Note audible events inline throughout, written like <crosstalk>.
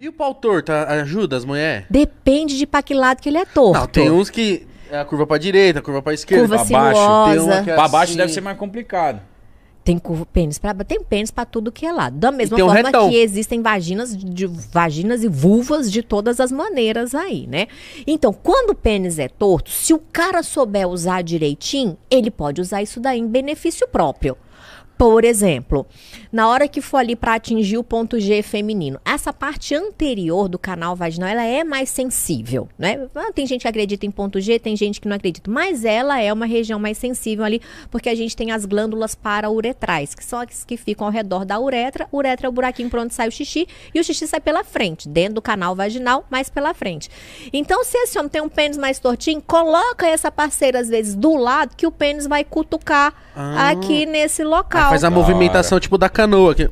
E o pau torto ajuda as mulheres? Depende de para que lado que ele é torto. Não, tem uns que é a curva para direita, a curva para esquerda, curva pra sinuosa. baixo. Tem uma que é baixo assim. deve ser mais complicado. Tem curva, pênis para tem pênis para tudo que é lado. Da mesma forma que existem vaginas, de, vaginas e vulvas de todas as maneiras aí, né? Então, quando o pênis é torto, se o cara souber usar direitinho, ele pode usar isso daí em benefício próprio. Por exemplo, na hora que for ali para atingir o ponto G feminino, essa parte anterior do canal vaginal, ela é mais sensível, né? Ah, tem gente que acredita em ponto G, tem gente que não acredita, mas ela é uma região mais sensível ali, porque a gente tem as glândulas uretrais, que são as que ficam ao redor da uretra. Uretra é o buraquinho para onde sai o xixi, e o xixi sai pela frente, dentro do canal vaginal, mas pela frente. Então, se esse homem tem um pênis mais tortinho, coloca essa parceira, às vezes, do lado, que o pênis vai cutucar ah, aqui nesse local. Faz a movimentação tipo da canoa. Que...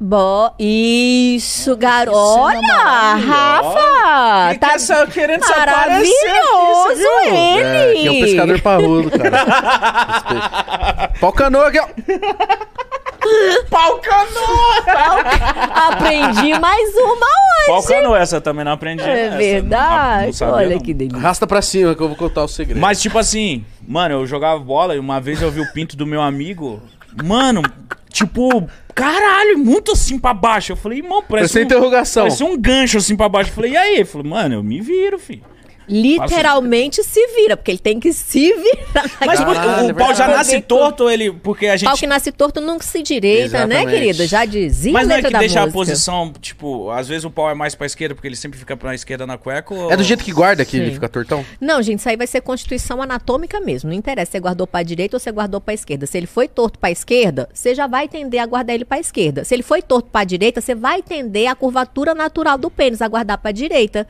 Bo... Isso, garoto. Olha, Rafa! tá só querendo maravilhoso se aparecer aqui, ele! É, é o pescador parrudo, cara. <laughs> Pau canoa aqui, ó. <laughs> Pau canoa! Pau... Aprendi mais uma hoje. Pau canoa, essa também não aprendi. É essa, verdade. Não, não Olha que delícia. Arrasta pra cima que eu vou contar o segredo. Mas tipo assim, mano, eu jogava bola e uma vez eu vi o pinto do meu amigo Mano, tipo, caralho, muito assim pra baixo. Eu falei, irmão, parece. Parece é um, interrogação. Parece um gancho assim pra baixo. Eu falei, e aí? Ele falou, mano, eu me viro, filho. Literalmente Passa. se vira, porque ele tem que se virar. <laughs> Mas ah, o é pau já nasce torto, ele. Porque a gente. Pau que nasce torto nunca se direita, né, Exatamente. né, querido? Já dizia. Mas não é que deixa música. a posição, tipo, às vezes o pau é mais pra esquerda, porque ele sempre fica pra esquerda na cueca. Ou... É do jeito que guarda que Sim. ele fica tortão? Não, gente, isso aí vai ser constituição anatômica mesmo. Não interessa se você guardou pra direita ou se guardou pra esquerda. Se ele foi torto pra esquerda, você já vai tender a guardar ele pra esquerda. Se ele foi torto pra direita, você vai tender a curvatura natural do pênis a guardar pra direita.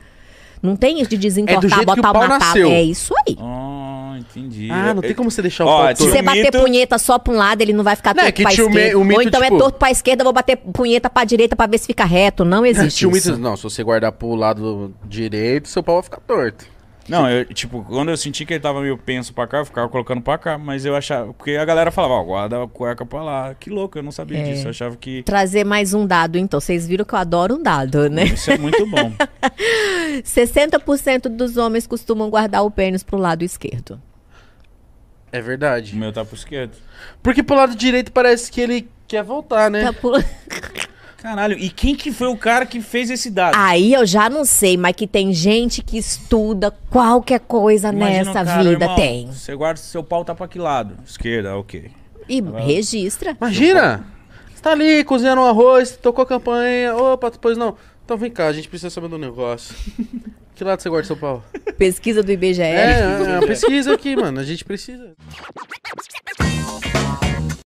Não tem isso de desentortar, é do jeito botar que o pau nasceu. É isso aí. Ah, entendi. Ah, não é, tem como você é, deixar o Ó, Se é você bater mito... punheta só pra um lado, ele não vai ficar torto não, é que pra tio esquerda. Me, mito, Ou então tipo... é torto pra esquerda, vou bater punheta pra direita pra ver se fica reto. Não <laughs> existe tio isso. Mito, não, se você guardar pro lado direito, seu pau vai ficar torto. Não, eu, tipo, quando eu senti que ele tava meio penso pra cá, eu ficava colocando pra cá, mas eu achava. Porque a galera falava, ó, oh, guarda a cueca pra lá. Que louco, eu não sabia é. disso. Eu achava que. Trazer mais um dado, então. Vocês viram que eu adoro um dado, né? Isso é muito bom. <laughs> 60% dos homens costumam guardar o pênis pro lado esquerdo. É verdade. O meu tá pro esquerdo. Porque pro lado direito parece que ele quer voltar, né? Tá pro... <laughs> Caralho, e quem que foi o cara que fez esse dado? Aí eu já não sei, mas que tem gente que estuda qualquer coisa Imagina nessa cara, vida, irmão, tem. Você guarda seu pau tá pra que lado? Esquerda, ok. E Agora... registra. Imagina! Tá ali cozinhando um arroz, tocou a campanha Opa, pois não. Então vem cá, a gente precisa saber do negócio. que lado você guarda São Paulo? Pesquisa do IBGE. É, é, é uma pesquisa aqui, mano. A gente precisa.